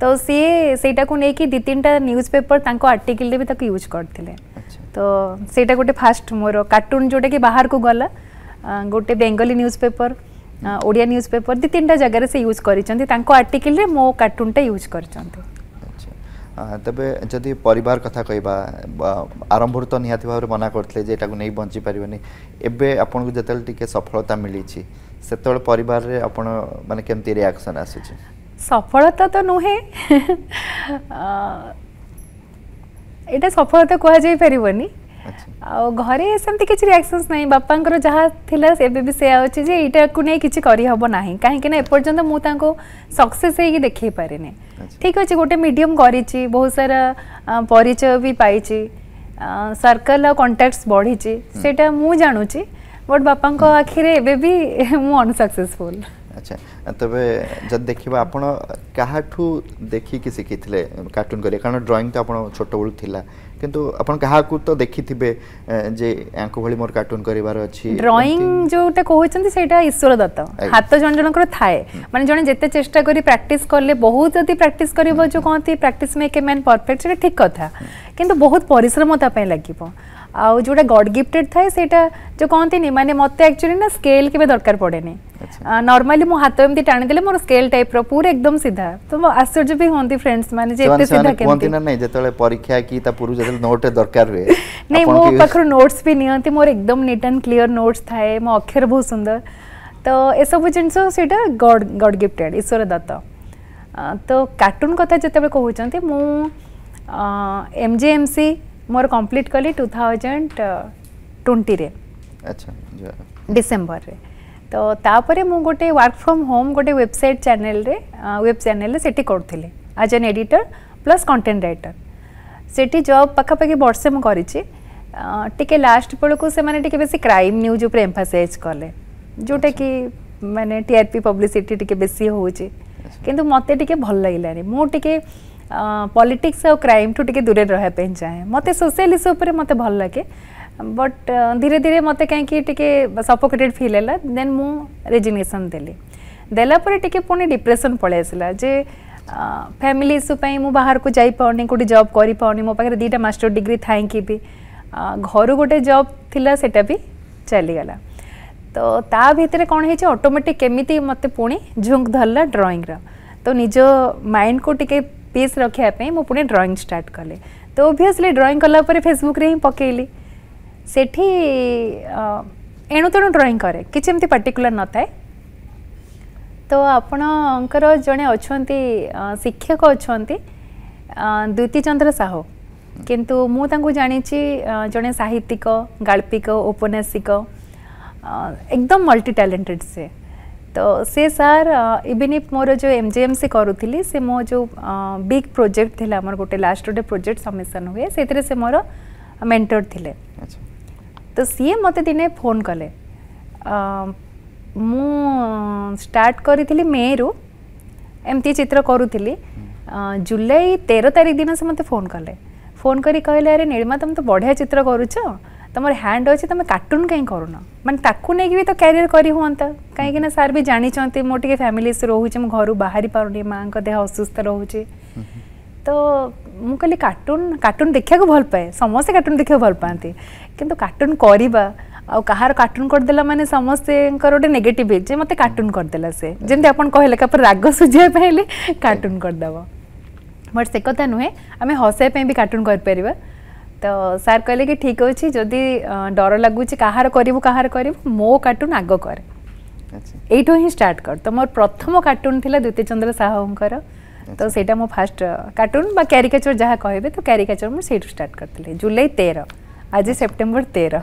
ତ ସିଏ ସେଇଟାକୁ ନେଇକି ଦୁଇ ତିନିଟା ନ୍ୟୁଜ୍ ପେପର୍ ତାଙ୍କ ଆର୍ଟିକିଲ୍ରେ ବି ତାକୁ ୟୁଜ୍ କରିଥିଲେ ତ ସେଇଟା ଗୋଟେ ଫାଷ୍ଟ ମୋର କାର୍ଟୁନ୍ ଯେଉଁଟା କି ବାହାରକୁ ଗଲା ଗୋଟେ Bengali newspaper Odia newspaper ଦୁଇ ତିନିଟା ଜାଗାରେ ସେ ୟୁଜ୍ କରିଛନ୍ତି ତାଙ୍କ ଆର୍ଟିକିଲ୍ରେ ମୋ କାର୍ଟୁନ୍ଟା ୟୁଜ୍ କରିଛନ୍ତି ତେବେ ଯଦି ପରିବାର କଥା କହିବା ଆରମ୍ଭରୁ ତ ନିହାତି ଭାବରେ ମନା କରିଥିଲେ ଯେ ଏଟାକୁ ନେଇ ବଞ୍ଚିପାରିବେନି ଏବେ ଆପଣଙ୍କୁ ଯେତେବେଳେ ଟିକେ ସଫଳତା ମିଳିଛି ସେତେବେଳେ ପରିବାରରେ ଆପଣ ମାନେ କେମିତି ରିଆକ୍ସନ୍ ଆସୁଛି ସଫଳତା ତ ନୁହେଁ ଏଇଟା ସଫଳତା କୁହାଯାଇପାରିବନି ଆଉ ଘରେ ସେମିତି କିଛି ରିଆକ୍ସନ୍ସ ନାହିଁ ବାପାଙ୍କର ଯାହା ଥିଲା ଏବେ ବି ସେୟା ଅଛି ଯେ ଏଇଟାକୁ ନେଇ କିଛି କରିହେବ ନାହିଁ କାହିଁକି ନା ଏପର୍ଯ୍ୟନ୍ତ ମୁଁ ତାଙ୍କୁ ସକ୍ସେସ୍ ହେଇକି ଦେଖେଇ ପାରିନି ଠିକ୍ ଅଛି ଗୋଟେ ମିଡ଼ିୟମ୍ କରିଛି ବହୁତ ସାରା ପରିଚୟ ବି ପାଇଛି ସର୍କଲ୍ ଆଉ କଣ୍ଟାକ୍ଟସ୍ ବଢ଼ିଛି ସେଇଟା ମୁଁ ଜାଣୁଛି ବଟ୍ ବାପାଙ୍କ ଆଖିରେ ଏବେ ବି ମୁଁ ଅନସକ୍ସେସଫୁଲ୍ আচ্ছা তবে যদি দেখিবা আপন কাহাঠু দেখিকি শিখিলে কার্টুন করিয়া কারণ ড্রয়িং তো আপনার ছোটবেলু লা কিন্তু আপন কাহাকু তো দেখিথিবে যে ୟାଙ୍କୁ ଭଳି ମୋର କାର୍ଟୁନ କରିବାର ଅଛି ଡ୍ରଇଂ ଯୋଉଟା କହୁଛନ୍ତି ସେଇଟା ଈଶ୍ୱର ଦତ୍ତ ହାତ ଜଣ ଜଣଙ୍କର ଥାଏ ମାନେ ଜଣେ ଯେତେ ଚେଷ୍ଟା କରି ପ୍ରାକ୍ଟିସ୍ କଲେ ବହୁତ ଯଦି ପ୍ରାକ୍ଟିସ୍ କରିବ ଯୋଉ କହନ୍ତି practice make a man perfect ସେଇଟା ଠିକ୍ କଥା କିନ୍ତୁ ବହୁତ ପରିଶ୍ରମ ତା ପାଇଁ ଲାଗିବ ଆଉ ଯୋଉଟା ଗଡ୍ ଗିଫ୍ଟେଡ୍ ଥାଏ ସେଇଟା ଯୋଉ କହନ୍ତିନି ମାନେ ମୋତେ ଆକ୍ଚୁଆଲି ନା ସ୍କେଲ୍ କେବେ ଦରକାର ପଡ଼େନି ନର୍ମାଲି ମୋ ହାତ ଏମିତି ଟାଣିଦେଲେ ମୋର ସ୍କେଲ୍ ଟାଇପ୍ର ପୁରା ଏକଦମ ସିଧା ତ ମୋ ଆଶ୍ଚର୍ଯ୍ୟ ବି ହୁଅନ୍ତି ଫ୍ରେଣ୍ଡସ୍ ମାନେ ଯେ ଏତେ ସିଧା କେମିତି ନା ନାଇଁ ଯେତେବେଳେ ପରୀକ୍ଷା କି ତା ପୂର୍ବରୁ ଯେତେବେଳେ ନୋଟ୍ ଦରକାର ହୁଏ ନାଇଁ ମୋ ପାଖରୁ ନୋଟ୍ସ ବି ନିଅନ୍ତି ମୋର ଏକଦମ ନିଟ୍ ଆଣ୍ଡ କ୍ଲିୟର ନୋଟ୍ସ ଥାଏ ମୋ ଅକ୍ଷର ବହୁତ ସୁନ୍ଦର ତ ଏସବୁ ଜିନିଷ ସେଇଟା ଗଡ଼ ଗଡ଼ ଗିଫ୍ଟେଡ଼ ଈଶ୍ୱର ଦତ୍ତ ତ କାର୍ଟୁନ୍ କଥା ଯେତେବେଳେ କହୁଛନ୍ତି ମୁଁ ଏମ୍ ଜେ ଏମ୍ ସି ମୋର କମ୍ପ୍ଲିଟ୍ କଲି ଟୁ ଥାଉଜେଣ୍ଡ ଟ୍ୱେଣ୍ଟିରେ ଡିସେମ୍ବରରେ তো তাপরে মু গোটে ওয়ার্ক ফ্রম হোম গোটে ওয়েবসাইট চ্যানেলরে ওয়েব চ্যানেলরে সেটি করুলি আজ an editor plus content writer সেটি জব পাখাপাখি বর্ষে মু করেছি টিকে লাস্ট বেড়ে সে বেশি ক্রাইম নিউজ উপরে এম্ফাসাইজ কলে যেটা কি মানে টিআরপি পব্লিসিটি টিকে বেশি হচ্ছে কিন্তু মতো টিকে ভাল লাগলানি মু টিকে পলিটিক্স আর ক্রাইম ঠু টিকে দূরে রহবা চাহে মতো সোশিয়াল ইস্যু উপরে মতো ভাল লাগে बट uh, धीरे धीरे मत कहीं सफोकेटेड फिल है देन मुजिग्नेसन देली देलापर टी पुणी डिप्रेसन पलैसला जे फैमिली इश्यू मुझ बाहर को जापाऊनी कौटी जब कर मो पाखे दुटा मास्टर डिग्री थैंक भी घर गोटे जब थी से चलीगला तो ता भितर कौन है अटोमेटिक केमी मत पुणी झुंक धरला ड्रईंग्र तो निज माइंड को टी पीस रखापी मुझे ड्रईंग स्टार्ट कले तो ओभीयसली ड्रईंग कलापर फेसबुक हिं पकईली से एणु तेणु ड्रईंग कै कि पर्टिकुला न थाए तो आपणकर जो अच्छा शिक्षक अच्छा द्वितीय चंद्र साहू किंतु मुझे जाणी जड़े साहित्यिक गापिक औपन्यासिक एकदम मल्टी टैलेंटेड से तो से सार इवेन इफ मोर जो एम जे एम सी करूली से मो जो बिग प्रोजेक्ट थी गोटे लास्ट गोटे प्रोजेक्ट सबमिशन हुए से मोर मेन्टर थी ତ ସିଏ ମୋତେ ଦିନେ ଫୋନ୍ କଲେ ମୁଁ ଷ୍ଟାର୍ଟ କରିଥିଲି ମେରୁ ଏମିତି ଚିତ୍ର କରୁଥିଲି ଜୁଲାଇ ତେର ତାରିଖ ଦିନ ସେ ମୋତେ ଫୋନ୍ କଲେ ଫୋନ୍ କରି କହିଲେ ଆରେ ନୀଳିମା ତୁମେ ତ ବଢ଼ିଆ ଚିତ୍ର କରୁଛ ତୁମର ହ୍ୟାଣ୍ଡ ଅଛି ତୁମେ କାର୍ଟୁନ୍ କାହିଁ କରୁନ ମାନେ ତାକୁ ନେଇକି ବି ତ କ୍ୟାରିୟର୍ କରି ହୁଅନ୍ତା କାହିଁକିନା ସାର୍ ବି ଜାଣିଛନ୍ତି ମୁଁ ଟିକେ ଫ୍ୟାମିଲି ରହୁଛି ମୁଁ ଘରୁ ବାହାରି ପାରୁନି ମାଆଙ୍କ ଦେହ ଅସୁସ୍ଥ ରହୁଛି ତ ମୁଁ କହିଲି କାର୍ଟୁନ୍ କାର୍ଟୁନ୍ ଦେଖିବାକୁ ଭଲ ପାଏ ସମସ୍ତେ କାର୍ଟୁନ୍ ଦେଖିବାକୁ ଭଲ ପାଆନ୍ତି କିନ୍ତୁ କାର୍ଟୁନ୍ କରିବା ଆଉ କାହାର କାର୍ଟୁନ୍ କରିଦେଲା ମାନେ ସମସ୍ତେଙ୍କର ଗୋଟେ ନେଗେଟିଭ୍ ଯେ ମୋତେ କାର୍ଟୁନ୍ କରିଦେଲା ସେ ଯେମିତି ଆପଣ କହିଲେ କାପରେ ରାଗ ସୁଝିବା ପାଇଁ ହେଲେ କାର୍ଟୁନ୍ କରିଦେବ ବଟ୍ ସେ କଥା ନୁହେଁ ଆମେ ହସାଇବା ପାଇଁ ବି କାର୍ଟୁନ୍ କରିପାରିବା ତ ସାର୍ କହିଲେ କି ଠିକ୍ ଅଛି ଯଦି ଡର ଲାଗୁଛି କାହାର କରିବୁ କାହାର କରିବୁ ମୋ କାର୍ଟୁନ୍ ଆଗ କରେ ଏଇଠୁ ହିଁ ଷ୍ଟାର୍ଟ କର ତ ମୋର ପ୍ରଥମ କାର୍ଟୁନ୍ ଥିଲା ଦ୍ୟୁତି ଚନ୍ଦ୍ର ସାହୁଙ୍କର ତ ସେଇଟା ମୋ ଫାଷ୍ଟ କାର୍ଟୁନ୍ ବା କ୍ୟାରିକାଚର୍ ଯାହା କହିବେ ତ କ୍ୟାରିକାଚର୍ ମୁଁ ସେଇଠୁ ଷ୍ଟାର୍ଟ କରିଥିଲି ଜୁଲାଇ ତେର ଆଜି ସେପ୍ଟେମ୍ବର ତେର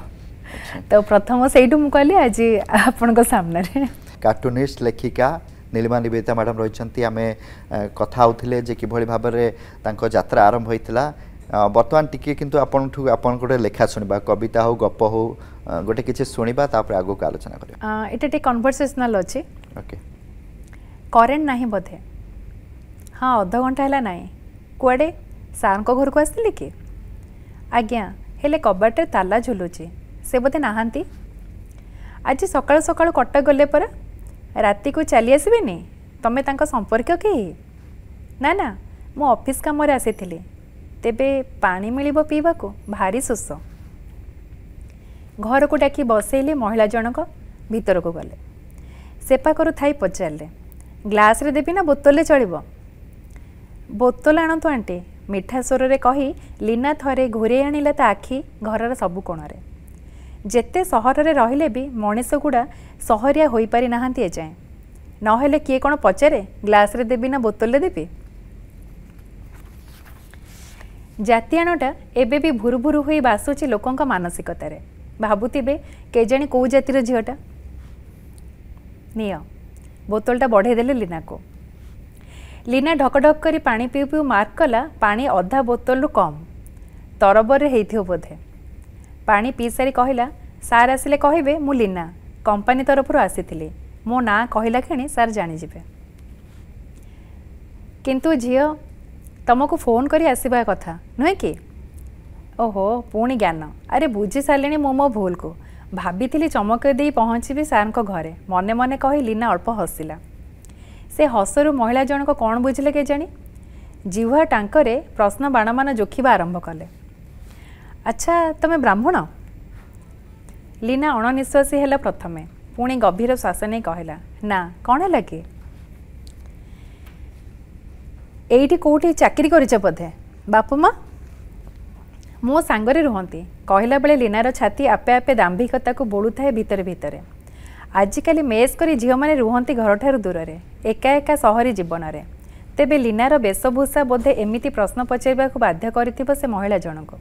ତ ପ୍ରଥମ ସେଇଠୁ ମୁଁ କହିଲି ଆଜି ଆପଣଙ୍କ ସାମ୍ନାରେ କାର୍ଟୁନିଷ୍ଟ ଲେଖିକା ନୀଳିମା ନିବେଦିତା ମ୍ୟାଡ଼ାମ୍ ରହିଛନ୍ତି ଆମେ କଥା ହେଉଥିଲେ ଯେ କିଭଳି ଭାବରେ ତାଙ୍କ ଯାତ୍ରା ଆରମ୍ଭ ହୋଇଥିଲା ବର୍ତ୍ତମାନ ଟିକିଏ କିନ୍ତୁ ଆପଣଙ୍କଠୁ ଆପଣ ଗୋଟେ ଲେଖା ଶୁଣିବା କବିତା ହଉ ଗପ ହଉ ଗୋଟେ କିଛି ଶୁଣିବା ତାପରେ ଆଗକୁ ଆଲୋଚନା କରିବା ଏଇଟା ଟିକେ କନଭରସେସନାଲ୍ ଅଛି ଓକେ କରେଣ୍ଟ ନାହିଁ ବୋଧେ ହଁ ଅଧଘଣ୍ଟା ହେଲା ନାହିଁ କୁଆଡ଼େ ସାର୍ଙ୍କ ଘରକୁ ଆସିଥିଲି କି ଆଜ୍ଞା ହେଲେ କବାଟରେ ତାଲା ଝୁଲୁଛି ସେ ବୋଧେ ନାହାନ୍ତି ଆଜି ସକାଳୁ ସକାଳୁ କଟକ ଗଲେ ପରା ରାତିକୁ ଚାଲି ଆସିବେନି ତମେ ତାଙ୍କ ସମ୍ପର୍କୀୟ କେହି ନା ନା ମୁଁ ଅଫିସ୍ କାମରେ ଆସିଥିଲି ତେବେ ପାଣି ମିଳିବ ପିଇବାକୁ ଭାରି ଶୋଷ ଘରକୁ ଡାକି ବସେଇଲେ ମହିଳା ଜଣକ ଭିତରକୁ ଗଲେ ସେପାଖରୁ ଥାଇ ପଚାରିଲେ ଗ୍ଲାସ୍ରେ ଦେବି ନା ବୋତଲରେ ଚଳିବ ବୋତଲ ଆଣନ୍ତୁ ଆଣ୍ଟି ମିଠା ସ୍ୱରରେ କହି ଲୀନା ଥରେ ଘୋରେଇ ଆଣିଲା ତା ଆଖି ଘରର ସବୁ କୋଣରେ ଯେତେ ସହରରେ ରହିଲେ ବି ମଣିଷଗୁଡ଼ା ସହରିଆ ହୋଇପାରିନାହାନ୍ତି ଏଯାଏଁ ନହେଲେ କିଏ କ'ଣ ପଚାରେ ଗ୍ଲାସ୍ରେ ଦେବି ନା ବୋତଲରେ ଦେବି ଜାତିଆଣଟା ଏବେ ବି ଭୁରୁ ଭୁରୁ ହୋଇ ବାସୁଛି ଲୋକଙ୍କ ମାନସିକତାରେ ଭାବୁଥିବେ କେଜାଣି କେଉଁ ଜାତିର ଝିଅଟା ନିଅ ବୋତଲଟା ବଢ଼େଇଦେଲେ ଲିନାକୁ ଲିନା ଢକଢକ କରି ପାଣି ପିଉ ପିଉ ମାର୍କ କଲା ପାଣି ଅଧା ବୋତଲରୁ କମ୍ ତରବରରେ ହେଇଥିବ ବୋଧେ ପାଣି ପିଇସାରି କହିଲା ସାର୍ ଆସିଲେ କହିବେ ମୁଁ ଲିନା କମ୍ପାନୀ ତରଫରୁ ଆସିଥିଲି ମୋ ନାଁ କହିଲା କିଣି ସାର୍ ଜାଣିଯିବେ କିନ୍ତୁ ଝିଅ ତୁମକୁ ଫୋନ୍ କରି ଆସିବା କଥା ନୁହେଁ କି ଓହୋ ପୁଣି ଜ୍ଞାନ ଆରେ ବୁଝିସାରିଲିଣି ମୁଁ ମୋ ଭୁଲକୁ ଭାବିଥିଲି ଚମକ ଦେଇ ପହଞ୍ଚିବି ସାର୍ଙ୍କ ଘରେ ମନେ ମନେ କହି ଲିନା ଅଳ୍ପ ହସିଲା ସେ ହସରୁ ମହିଳା ଜଣକ କ'ଣ ବୁଝିଲେ କେଜାଣି ଜିହ୍ୱା ଟାଙ୍କରେ ପ୍ରଶ୍ନ ବାଣମାନ ଜୋଖିବା ଆରମ୍ଭ କଲେ ଆଚ୍ଛା ତୁମେ ବ୍ରାହ୍ମଣ ଲୀନା ଅଣନିଶ୍ୱାସୀ ହେଲା ପ୍ରଥମେ ପୁଣି ଗଭୀର ଶ୍ୱାସ ନେଇ କହିଲା ନା କ'ଣ ହେଲା କି ଏଇଠି କେଉଁଠି ଚାକିରି କରିଛ ବୋଧେ ବାପମା ମୋ ସାଙ୍ଗରେ ରୁହନ୍ତି କହିଲା ବେଳେ ଲୀନାର ଛାତି ଆପେ ଆପେ ଦାମ୍ଭିକତାକୁ ବୋଳୁଥାଏ ଭିତରେ ଭିତରେ ଆଜିକାଲି ମେସ୍ କରି ଝିଅମାନେ ରୁହନ୍ତି ଘରଠାରୁ ଦୂରରେ ଏକା ଏକା ସହରୀ ଜୀବନରେ ତେବେ ଲୀନାର ବେଶଭୂଷା ବୋଧେ ଏମିତି ପ୍ରଶ୍ନ ପଚାରିବାକୁ ବାଧ୍ୟ କରିଥିବ ସେ ମହିଳା ଜଣଙ୍କୁ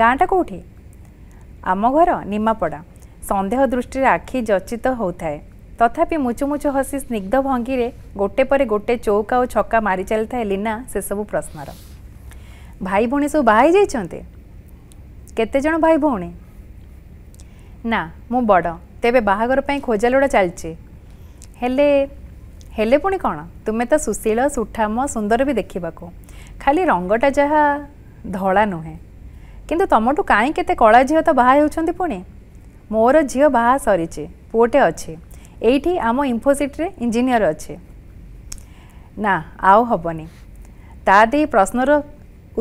ଗାଁଟା କେଉଁଠି ଆମ ଘର ନିମାପଡ଼ା ସନ୍ଦେହ ଦୃଷ୍ଟିରେ ଆଖି ଯର୍ଚ୍ଚିତ ହେଉଥାଏ ତଥାପି ମୁଚୁମୁଚୁ ହସି ସ୍ନିଗ୍ଧ ଭଙ୍ଗୀରେ ଗୋଟେ ପରେ ଗୋଟେ ଚୌକା ଓ ଛକା ମାରି ଚାଲିଥାଏ ଲୀନା ସେସବୁ ପ୍ରଶ୍ନର ଭାଇ ଭଉଣୀ ସବୁ ବାହା ହେଇଯାଇଛନ୍ତି କେତେଜଣ ଭାଇ ଭଉଣୀ ନା ମୁଁ ବଡ଼ ତେବେ ବାହାଘର ପାଇଁ ଖୋଜାଲୋଡ଼ ଚାଲିଛି ହେଲେ ହେଲେ ପୁଣି କ'ଣ ତୁମେ ତ ସୁଶୀଳ ସୁଠାମ ସୁନ୍ଦର ବି ଦେଖିବାକୁ ଖାଲି ରଙ୍ଗଟା ଯାହା ଧଳା ନୁହେଁ କିନ୍ତୁ ତମଠୁ କାହିଁ କେତେ କଳା ଝିଅ ତ ବାହା ହେଉଛନ୍ତି ପୁଣି ମୋର ଝିଅ ବାହା ସରିଛି ପୁଅଟେ ଅଛି ଏଇଠି ଆମ ଇନ୍ଫୋସିଟିରେ ଇଞ୍ଜିନିୟର ଅଛି ନା ଆଉ ହେବନି ତା ଦେଇ ପ୍ରଶ୍ନର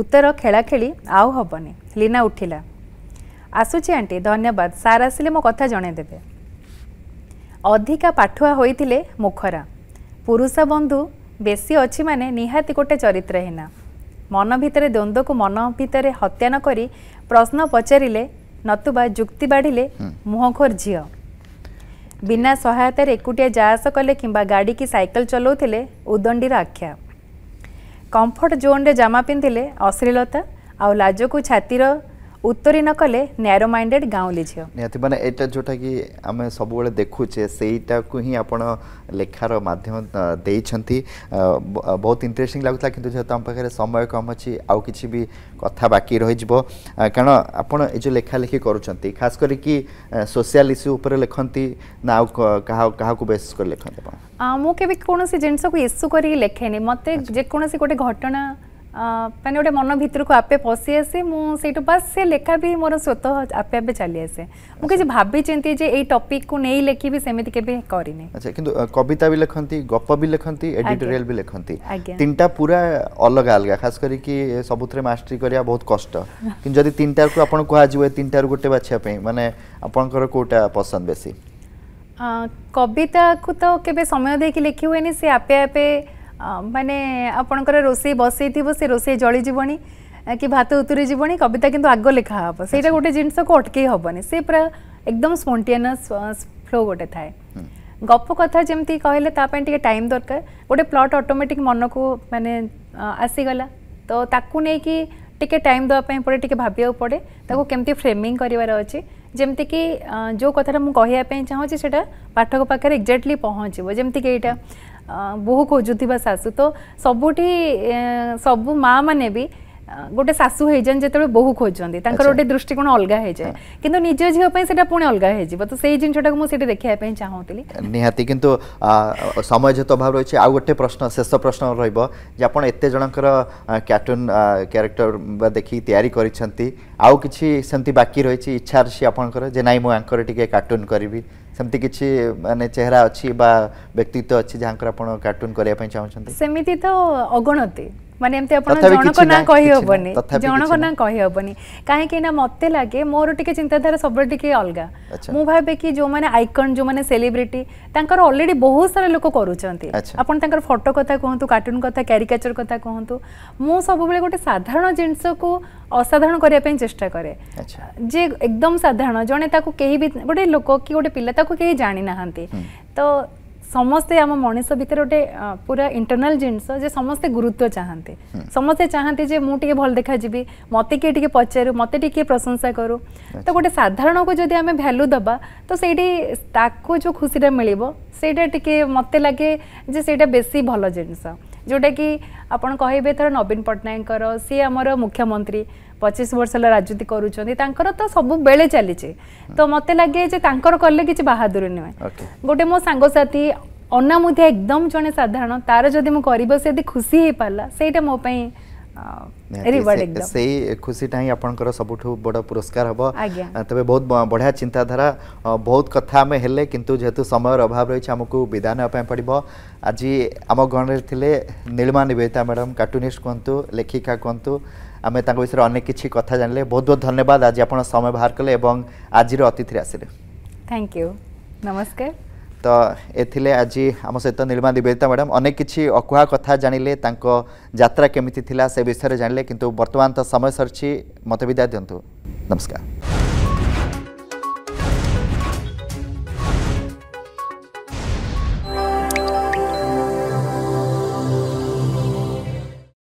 ଉତ୍ତର ଖେଳାଖେଳି ଆଉ ହେବନି ଲୀନା ଉଠିଲା ଆସୁଛି ଆଣ୍ଟି ଧନ୍ୟବାଦ ସାର୍ ଆସିଲେ ମୋ କଥା ଜଣାଇଦେବେ ଅଧିକା ପାଠୁଆ ହୋଇଥିଲେ ମୁଖରା ପୁରୁଷ ବନ୍ଧୁ ବେଶୀ ଅଛି ମାନେ ନିହାତି ଗୋଟେ ଚରିତ୍ରହୀନା ମନ ଭିତରେ ଦ୍ୱନ୍ଦ୍ୱକୁ ମନ ଭିତରେ ହତ୍ୟା ନ କରି ପ୍ରଶ୍ନ ପଚାରିଲେ ନତୁବା ଯୁକ୍ତି ବାଢ଼ିଲେ ମୁହଁଖୋର ଝିଅ ବିନା ସହାୟତାରେ ଏକୁଟିଆ ଯାଆସ କଲେ କିମ୍ବା ଗାଡ଼ି କି ସାଇକେଲ ଚଲାଉଥିଲେ ଉଦଣ୍ଡିର ଆଖ୍ୟା କମ୍ଫର୍ଟ ଜୋନ୍ରେ ଜାମା ପିନ୍ଧିଲେ ଅଶ୍ଳୀଳତା ଆଉ ଲାଜକୁ ଛାତିର উত্তরি নকলে ন্যারো মাইন্ডেড গাঁওলি ঝিও নিহতি মানে এটা যেটা কি আমি সবুলে দেখুছে সেইটাকু হি আপনার লেখার মাধ্যম দিয়েছেন বহুত ইন্টারেস্টিং লাগুলা কিন্তু যেহেতু আমার পাখে সময় কম অছি আউ কিছু বি কথা বাকি রহিযিব কারণ আপনার এই যে লেখালেখি করছেন খাস করি কি সোশিয়াল ইস্যু উপরে লেখন্তি না আউ কাহা কাহাকু বেস করে লেখন্তি আপনার মু কেবে কোনসি জিনিসকু ইস্যু করি লেখেনি মতে যে কোনসি গোটে ঘটনা ମାନେ ଗୋଟେ ମନ ଭିତରକୁ ଆପେ ପଶି ଆସେ ମୁଁ ସେଇଠୁ ବାସ୍ ସେ ଲେଖା ବି ମୋର ସ୍ୱତଃ ଆପେ ଆପେ ଚାଲି ଆସେ ମୁଁ କିଛି ଭାବିଛନ୍ତି ଯେ ଏଇ ଟପିକକୁ ନେଇ ଲେଖିବି ସେମିତି କେବେ କରିନି ଆଚ୍ଛା କିନ୍ତୁ କବିତା ବି ଲେଖନ୍ତି ଗପ ବି ଲେଖନ୍ତି ଏଡିଟୋରିଆଲ ବି ଲେଖନ୍ତି ତିନିଟା ପୁରା ଅଲଗା ଅଲଗା ଖାସ କରିକି ସବୁଥିରେ ମାଷ୍ଟରୀ କରିବା ବହୁତ କଷ୍ଟ କିନ୍ତୁ ଯଦି ତିନିଟାକୁ ଆପଣ କୁହାଯିବ ଏ ତିନିଟାରୁ ଗୋଟେ ବାଛିବା ପାଇଁ ମାନେ ଆପଣଙ୍କର କୋଉଟା ପସନ୍ଦ ବେଶୀ କବିତାକୁ ତ କେବେ ସମୟ ଦେଇକି ଲେଖି ହୁଏନି ସେ ଆପେ ଆପେ मानने आपण रोष बस से रोसे जलीजी कि भात उतुरी जीवनी कविता कितना आग लिखा हाँ से गोटे जिनस अटके हेनी सी पूरा एकदम स्पोटेनस फ्लो गोटे थाए गप कथा जमी कहले टाइम दरकार गोटे प्लट अटोमेटिक मन को मानने आसीगला तो ताकू नहीं कि टिके टाइम दवापी पड़े टे भाविया पड़े ताको केमती फ्रेमिंग करार अच्छे जमीक जो कथा मुझे कहवापी चाहूँ से पाखे एक्जाक्टली पहुँचे जमीक यहाँ ବୋହୂ ଖୋଜୁଥିବା ଶାଶୁ ତ ସବୁଠି ସବୁ ମା' ମାନେ ବି ଗୋଟେ ଶାଶୁ ହେଇଯାନ୍ତି ଯେତେବେଳେ ବୋହୁ ଖୋଜନ୍ତି ତାଙ୍କର ଗୋଟେ ଦୃଷ୍ଟିକୋଣ ଅଲଗା ହେଇଯାଏ କିନ୍ତୁ ନିଜ ଝିଅ ପାଇଁ ସେଟା ପୁଣି ଅଲଗା ହେଇଯିବ ତ ସେଇ ଜିନିଷଟାକୁ ମୁଁ ସେଠି ଦେଖିବା ପାଇଁ ଚାହୁଁଥିଲି ନିହାତି କିନ୍ତୁ ସମୟ ଯେହେତୁ ଅଭାବ ରହିଛି ଆଉ ଗୋଟେ ପ୍ରଶ୍ନ ଶେଷ ପ୍ରଶ୍ନ ରହିବ ଯେ ଆପଣ ଏତେ ଜଣଙ୍କର କ୍ୟାଟୁନ୍ କ୍ୟାରେକ୍ଟର ଦେଖିକି ତିଆରି କରିଛନ୍ତି ଆଉ କିଛି ସେମିତି ବାକି ରହିଛି ଇଚ୍ଛା ଅଛି ଆପଣଙ୍କର ଯେ ନାଇଁ ମୁଁ ଆଙ୍କର ଟିକେ କାର୍ଟୁନ୍ କରିବି ସେମିତି କିଛି ମାନେ ଚେହେରା ଅଛି ବା ବ୍ୟକ୍ତିତ୍ୱ ଅଛି ଯାହାଙ୍କର ଆପଣ କାର୍ଟୁନ୍ କରିବା ପାଇଁ ଚାହୁଁଛନ୍ତି ସେମିତି ତ ଅଗଣତି ମାନେ ଏମିତି ଆପଣ ଜଣଙ୍କ ନାଁ କହିହେବନି ଜଣଙ୍କ ନାଁ କହିହେବନି କାହିଁକି ନା ମୋତେ ଲାଗେ ମୋର ଟିକେ ଚିନ୍ତାଧାରା ସବୁବେଳେ ଟିକେ ଅଲଗା ମୁଁ ଭାବେ କି ଯେଉଁମାନେ ଆଇକନ୍ ଯେଉଁମାନେ ସେଲିବ୍ରିଟି ତାଙ୍କର ଅଲରେଡ଼ି ବହୁତ ସାରା ଲୋକ କରୁଛନ୍ତି ଆପଣ ତାଙ୍କର ଫଟୋ କଥା କୁହନ୍ତୁ କାର୍ଟୁନ୍ କଥା କ୍ୟାରିକେଚର କଥା କୁହନ୍ତୁ ମୁଁ ସବୁବେଳେ ଗୋଟେ ସାଧାରଣ ଜିନିଷକୁ ଅସାଧାରଣ କରିବା ପାଇଁ ଚେଷ୍ଟା କରେ ଯେ ଏକଦମ ସାଧାରଣ ଜଣେ ତାକୁ କେହି ବି ଗୋଟେ ଲୋକ କି ଗୋଟେ ପିଲା ତାକୁ କେହି ଜାଣିନାହାନ୍ତି ତ ସମସ୍ତେ ଆମ ମଣିଷ ଭିତରେ ଗୋଟେ ପୁରା ଇଣ୍ଟରନାଲ୍ ଜିନିଷ ଯେ ସମସ୍ତେ ଗୁରୁତ୍ୱ ଚାହାନ୍ତି ସମସ୍ତେ ଚାହାନ୍ତି ଯେ ମୁଁ ଟିକେ ଭଲ ଦେଖାଯିବି ମୋତେ କିଏ ଟିକେ ପଚାରୁ ମୋତେ ଟିକେ କିଏ ପ୍ରଶଂସା କରୁ ତ ଗୋଟେ ସାଧାରଣକୁ ଯଦି ଆମେ ଭ୍ୟାଲୁ ଦେବା ତ ସେଇଠି ତାକୁ ଯେଉଁ ଖୁସିଟା ମିଳିବ ସେଇଟା ଟିକେ ମୋତେ ଲାଗେ ଯେ ସେଇଟା ବେଶୀ ଭଲ ଜିନିଷ ଯେଉଁଟାକି ଆପଣ କହିବେ ଥର ନବୀନ ପଟ୍ଟନାୟକଙ୍କର ସିଏ ଆମର ମୁଖ୍ୟମନ୍ତ୍ରୀ ପଚିଶ ବର୍ଷ ହେଲା ରାଜୁତି କରୁଛନ୍ତି ତାଙ୍କର ତ ସବୁବେଳେ ଚାଲିଛି ତ ମୋତେ ଲାଗେ ଯେ ତାଙ୍କର କଲେ କିଛି ବାହାଦୁର ନୁହେଁ ଗୋଟେ ମୋ ସାଙ୍ଗସାଥି ଅନାମୁଧିଆ ଏକଦମ ଜଣେ ସାଧାରଣ ତାର ଯଦି ମୁଁ କରିବ ସେ ଯଦି ଖୁସି ହେଇପାରିଲା ସେଇଟା ମୋ ପାଇଁ ସେଇ ଖୁସିଟା ହିଁ ଆପଣଙ୍କର ସବୁଠୁ ବଡ଼ ପୁରସ୍କାର ହେବ ତେବେ ବହୁତ ବଢ଼ିଆ ଚିନ୍ତାଧାରା ବହୁତ କଥା ଆମେ ହେଲେ କିନ୍ତୁ ଯେହେତୁ ସମୟର ଅଭାବ ରହିଛି ଆମକୁ ବିଦାୟ ନେବା ପାଇଁ ପଡ଼ିବ ଆଜି ଆମ ଗଣରେ ଥିଲେ ନୀଳିମା ନିବେଦିତା ମ୍ୟାଡ଼ାମ୍ କାର୍ଟୁନିଷ୍ଟ କୁହନ୍ତୁ ଲେଖିକା କୁହନ୍ତୁ আমি তাঙ্ক বিষয়ে অনেক কিছু কথা জানিলে বহুত বহুত ধন্যবাদ আজ আপনার সময় বাহার কলে এবং আজির অতিথি আসলে থ্যাংক ইউ নমস্কার ତ ଏଥିଲେ ଆଜି ଆମ ସହିତ ନିର୍ମା ନିବେଦିତା ମ୍ୟାଡ଼ାମ୍ ଅନେକ କିଛି ଅକୁହା କଥା ଜାଣିଲେ ତାଙ୍କ ଯାତ୍ରା କେମିତି ଥିଲା ସେ ବିଷୟରେ ଜାଣିଲେ କିନ୍ତୁ ବର୍ତ୍ତମାନ ତ ସମୟ ସରିଛି ମୋତେ ବିଦାୟ ଦିଅନ୍ତୁ ନମସ୍କାର